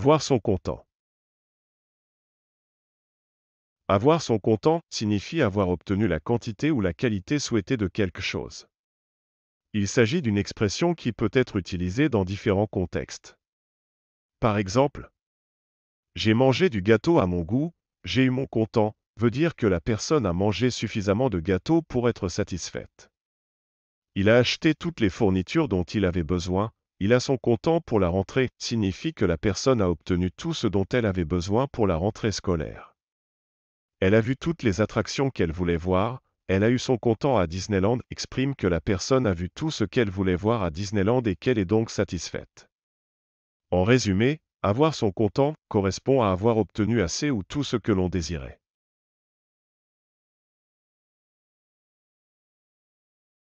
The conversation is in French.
Avoir son content Avoir son content signifie avoir obtenu la quantité ou la qualité souhaitée de quelque chose. Il s'agit d'une expression qui peut être utilisée dans différents contextes. Par exemple, j'ai mangé du gâteau à mon goût, j'ai eu mon content, veut dire que la personne a mangé suffisamment de gâteau pour être satisfaite. Il a acheté toutes les fournitures dont il avait besoin, il a son comptant pour la rentrée, signifie que la personne a obtenu tout ce dont elle avait besoin pour la rentrée scolaire. Elle a vu toutes les attractions qu'elle voulait voir, elle a eu son comptant à Disneyland, exprime que la personne a vu tout ce qu'elle voulait voir à Disneyland et qu'elle est donc satisfaite. En résumé, avoir son comptant correspond à avoir obtenu assez ou tout ce que l'on désirait.